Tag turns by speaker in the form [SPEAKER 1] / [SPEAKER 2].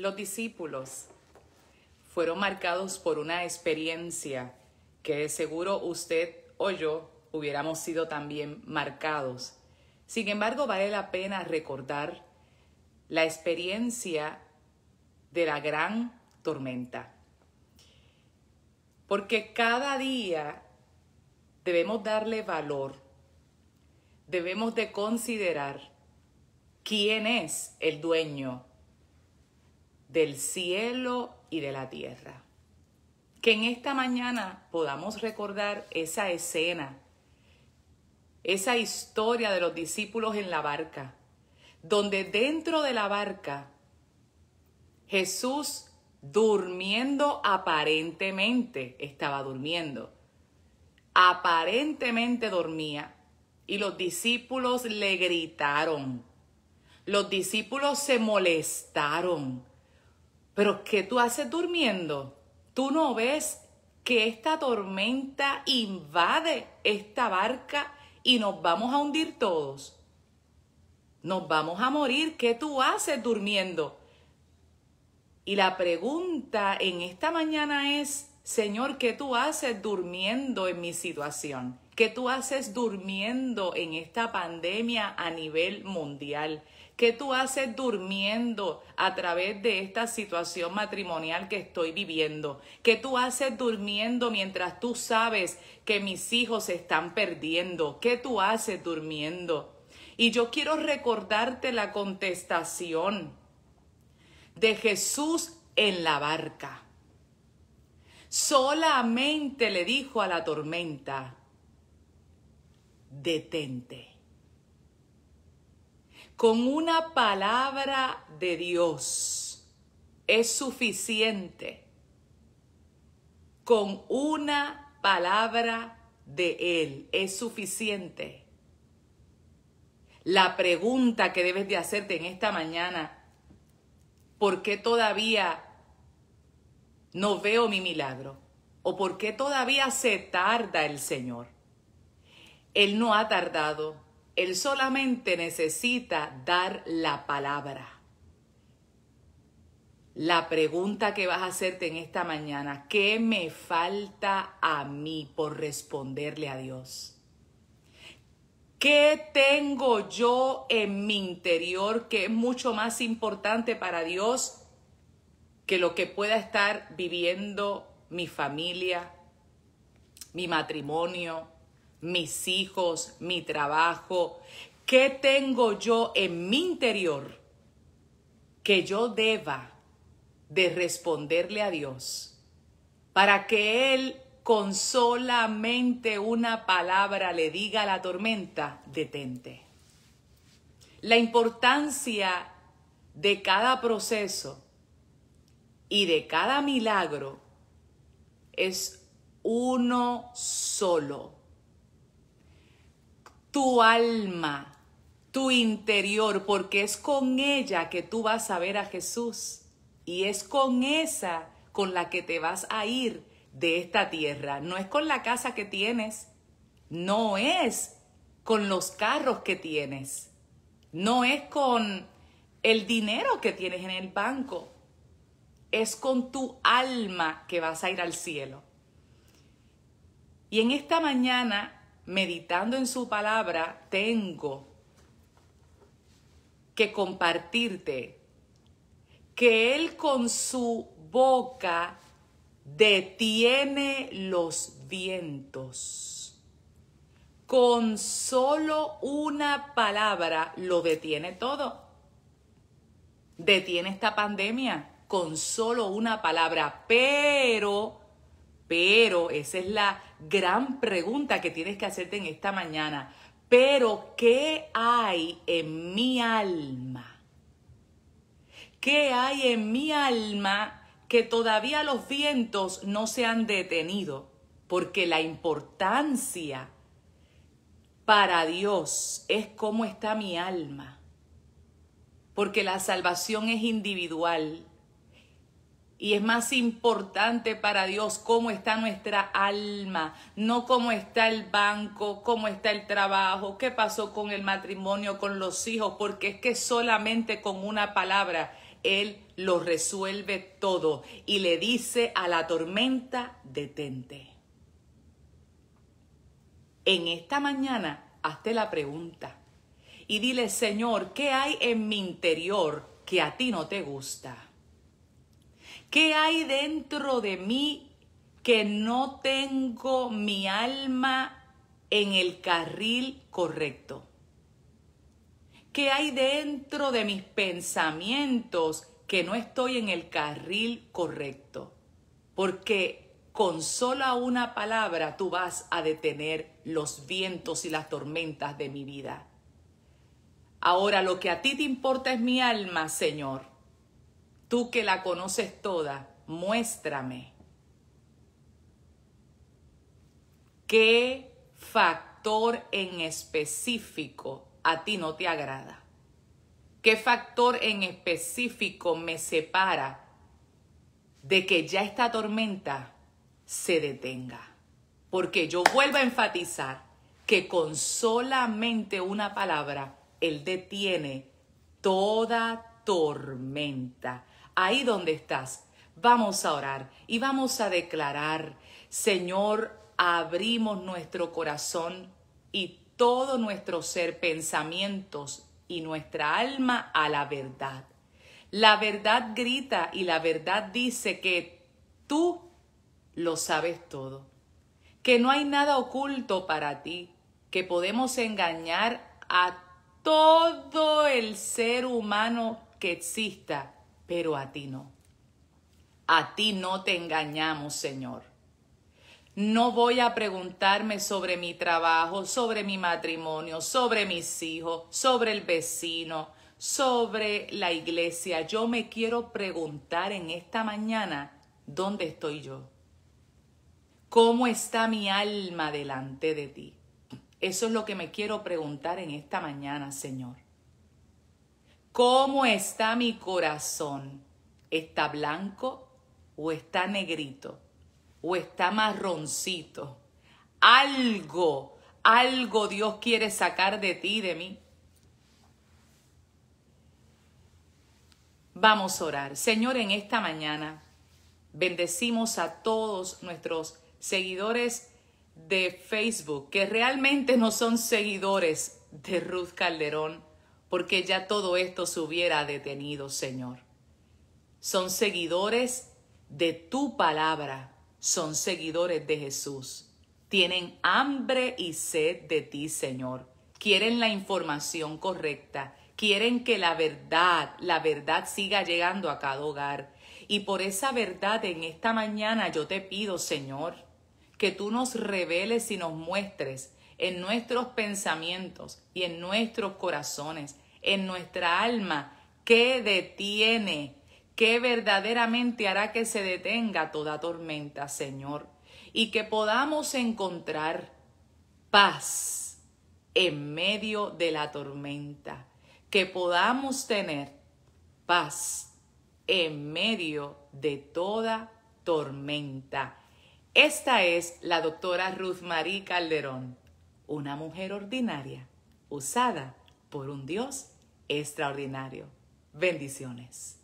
[SPEAKER 1] Los discípulos fueron marcados por una experiencia que de seguro usted o yo hubiéramos sido también marcados. Sin embargo, vale la pena recordar la experiencia de la gran tormenta. Porque cada día debemos darle valor, debemos de considerar quién es el dueño del cielo y de la tierra. Que en esta mañana podamos recordar esa escena, esa historia de los discípulos en la barca, donde dentro de la barca Jesús durmiendo aparentemente estaba durmiendo, aparentemente dormía y los discípulos le gritaron, los discípulos se molestaron, pero ¿qué tú haces durmiendo? Tú no ves que esta tormenta invade esta barca y nos vamos a hundir todos. Nos vamos a morir. ¿Qué tú haces durmiendo? Y la pregunta en esta mañana es, Señor, ¿qué tú haces durmiendo en mi situación? ¿Qué tú haces durmiendo en esta pandemia a nivel mundial? ¿Qué tú haces durmiendo a través de esta situación matrimonial que estoy viviendo? ¿Qué tú haces durmiendo mientras tú sabes que mis hijos se están perdiendo? ¿Qué tú haces durmiendo? Y yo quiero recordarte la contestación de Jesús en la barca solamente le dijo a la tormenta, detente. Con una palabra de Dios es suficiente. Con una palabra de Él es suficiente. La pregunta que debes de hacerte en esta mañana, ¿por qué todavía no veo mi milagro? ¿O por qué todavía se tarda el Señor? Él no ha tardado, Él solamente necesita dar la palabra. La pregunta que vas a hacerte en esta mañana, ¿qué me falta a mí por responderle a Dios? ¿Qué tengo yo en mi interior que es mucho más importante para Dios que lo que pueda estar viviendo mi familia, mi matrimonio, mis hijos, mi trabajo, ¿qué tengo yo en mi interior que yo deba de responderle a Dios para que Él con solamente una palabra le diga a la tormenta, detente? La importancia de cada proceso y de cada milagro es uno solo. Tu alma, tu interior, porque es con ella que tú vas a ver a Jesús. Y es con esa con la que te vas a ir de esta tierra. No es con la casa que tienes. No es con los carros que tienes. No es con el dinero que tienes en el banco es con tu alma que vas a ir al cielo. Y en esta mañana, meditando en su palabra, tengo que compartirte que Él con su boca detiene los vientos. Con solo una palabra lo detiene todo. Detiene esta pandemia con solo una palabra, pero, pero, esa es la gran pregunta que tienes que hacerte en esta mañana. Pero, ¿qué hay en mi alma? ¿Qué hay en mi alma que todavía los vientos no se han detenido? Porque la importancia para Dios es cómo está mi alma. Porque la salvación es individual y es más importante para Dios cómo está nuestra alma, no cómo está el banco, cómo está el trabajo, qué pasó con el matrimonio, con los hijos, porque es que solamente con una palabra Él lo resuelve todo y le dice a la tormenta, detente. En esta mañana, hazte la pregunta y dile, Señor, ¿qué hay en mi interior que a ti no te gusta? ¿Qué hay dentro de mí que no tengo mi alma en el carril correcto? ¿Qué hay dentro de mis pensamientos que no estoy en el carril correcto? Porque con sola una palabra tú vas a detener los vientos y las tormentas de mi vida. Ahora lo que a ti te importa es mi alma, Señor. Tú que la conoces toda, muéstrame qué factor en específico a ti no te agrada. ¿Qué factor en específico me separa de que ya esta tormenta se detenga? Porque yo vuelvo a enfatizar que con solamente una palabra, Él detiene toda tormenta ahí donde estás, vamos a orar y vamos a declarar, Señor, abrimos nuestro corazón y todo nuestro ser, pensamientos y nuestra alma a la verdad. La verdad grita y la verdad dice que tú lo sabes todo, que no hay nada oculto para ti, que podemos engañar a todo el ser humano que exista pero a ti no. A ti no te engañamos, Señor. No voy a preguntarme sobre mi trabajo, sobre mi matrimonio, sobre mis hijos, sobre el vecino, sobre la iglesia. Yo me quiero preguntar en esta mañana, ¿dónde estoy yo? ¿Cómo está mi alma delante de ti? Eso es lo que me quiero preguntar en esta mañana, Señor. ¿Cómo está mi corazón? ¿Está blanco o está negrito? ¿O está marroncito? Algo, algo Dios quiere sacar de ti, de mí. Vamos a orar. Señor, en esta mañana bendecimos a todos nuestros seguidores de Facebook, que realmente no son seguidores de Ruth Calderón porque ya todo esto se hubiera detenido, Señor. Son seguidores de tu palabra, son seguidores de Jesús. Tienen hambre y sed de ti, Señor. Quieren la información correcta, quieren que la verdad, la verdad siga llegando a cada hogar. Y por esa verdad en esta mañana yo te pido, Señor, que tú nos reveles y nos muestres en nuestros pensamientos y en nuestros corazones, en nuestra alma, que detiene, que verdaderamente hará que se detenga toda tormenta, Señor, y que podamos encontrar paz en medio de la tormenta, que podamos tener paz en medio de toda tormenta. Esta es la doctora Ruth Marie Calderón una mujer ordinaria usada por un Dios extraordinario. Bendiciones.